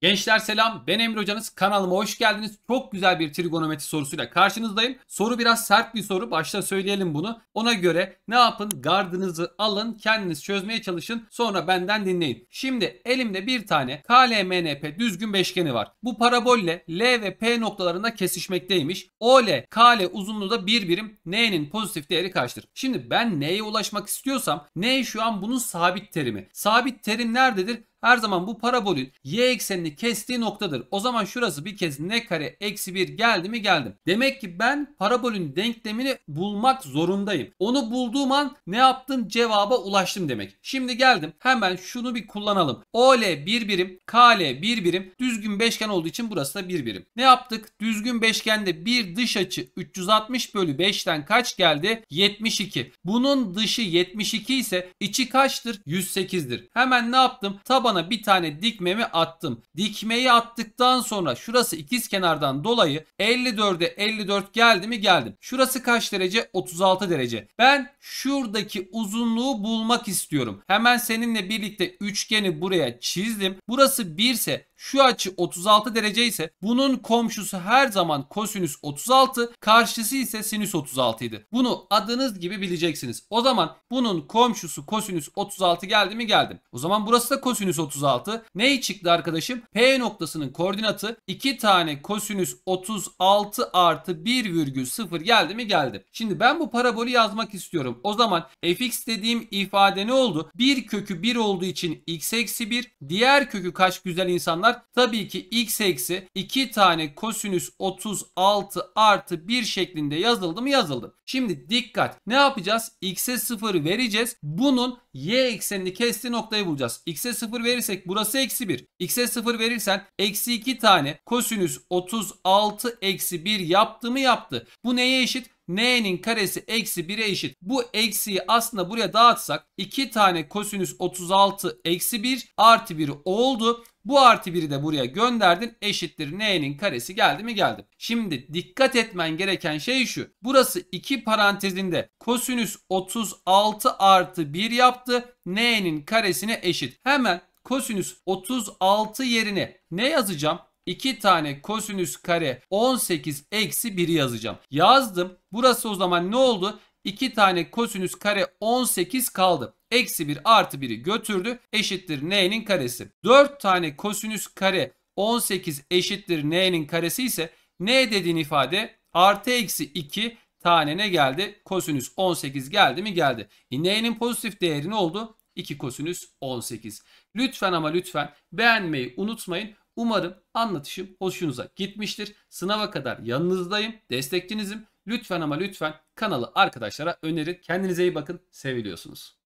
Gençler selam ben Emre Hocanız kanalıma hoş geldiniz. Çok güzel bir trigonometri sorusuyla karşınızdayım. Soru biraz sert bir soru başta söyleyelim bunu. Ona göre ne yapın gardınızı alın kendiniz çözmeye çalışın sonra benden dinleyin. Şimdi elimde bir tane KLMNP düzgün beşgeni var. Bu parabolle L ve P noktalarında kesişmekteymiş. OL KL uzunluğu da bir birim N'nin pozitif değeri kaçtır? Şimdi ben N'ye ulaşmak istiyorsam N şu an bunun sabit terimi. Sabit terim nerededir? her zaman bu parabolün y eksenini kestiği noktadır. O zaman şurası bir kez ne kare eksi 1 geldi mi geldim? Demek ki ben parabolün denklemini bulmak zorundayım. Onu bulduğum an ne yaptım? Cevaba ulaştım demek. Şimdi geldim hemen şunu bir kullanalım. OL 1 birim, KL 1 birim. Düzgün beşgen olduğu için burası da 1 birim. Ne yaptık? Düzgün beşgende bir dış açı 360 bölü 5'ten kaç geldi? 72. Bunun dışı 72 ise içi kaçtır? 108'dir. Hemen ne yaptım? Tabana sana bir tane dikmemi attım. Dikmeyi attıktan sonra şurası ikiz kenardan dolayı 54'e 54 geldi mi geldim. Şurası kaç derece? 36 derece. Ben şuradaki uzunluğu bulmak istiyorum. Hemen seninle birlikte üçgeni buraya çizdim. Burası 1 ise şu açı 36 derece ise bunun komşusu her zaman kosinüs 36, karşısı ise sinüs 36 idi. Bunu adınız gibi bileceksiniz. O zaman bunun komşusu kosinüs 36 geldi mi geldi. O zaman burası da kosinüs 36. Ne çıktı arkadaşım? P noktasının koordinatı 2 tane kosinüs 36 artı 1,0 geldi mi geldi. Şimdi ben bu parabolü yazmak istiyorum. O zaman fx dediğim ifade ne oldu? Bir kökü 1 olduğu için x eksi 1. Diğer kökü kaç güzel insanlar? oranlar tabii ki x eksi 2 tane kosinüs 36 artı 1 şeklinde yazıldı mı yazıldı. Şimdi dikkat ne yapacağız? x'e 0 vereceğiz. Bunun y eksenini kestiği noktayı bulacağız. x'e 0 verirsek burası eksi 1. x'e 0 verirsen eksi 2 tane kosinüs 36 eksi 1 yaptı mı yaptı. Bu neye eşit? n'nin karesi eksi 1'e eşit. Bu eksiyi aslında buraya dağıtsak 2 tane kosinüs 36 eksi 1 artı 1 oldu. Bu artı 1'i de buraya gönderdin eşittir n'nin karesi geldi mi geldi. Şimdi dikkat etmen gereken şey şu. Burası 2 parantezinde kosinüs 36 artı 1 yaptı yaptı? N'nin karesine eşit. Hemen kosinüs 36 yerine ne yazacağım? 2 tane kosinüs kare 18 eksi 1'i yazacağım. Yazdım. Burası o zaman ne oldu? 2 tane kosinüs kare 18 kaldı. Eksi 1 artı 1'i götürdü. Eşittir n'nin karesi. 4 tane kosinüs kare 18 eşittir n'nin karesi ise n dediğin ifade artı eksi 2 tane ne geldi? Kosinüs 18 geldi mi? Geldi. E, n'nin pozitif değeri ne oldu? 2 kosinüs 18. Lütfen ama lütfen beğenmeyi unutmayın. Umarım anlatışım hoşunuza gitmiştir. Sınava kadar yanınızdayım, destekçinizim. Lütfen ama lütfen kanalı arkadaşlara önerin. Kendinize iyi bakın, seviliyorsunuz.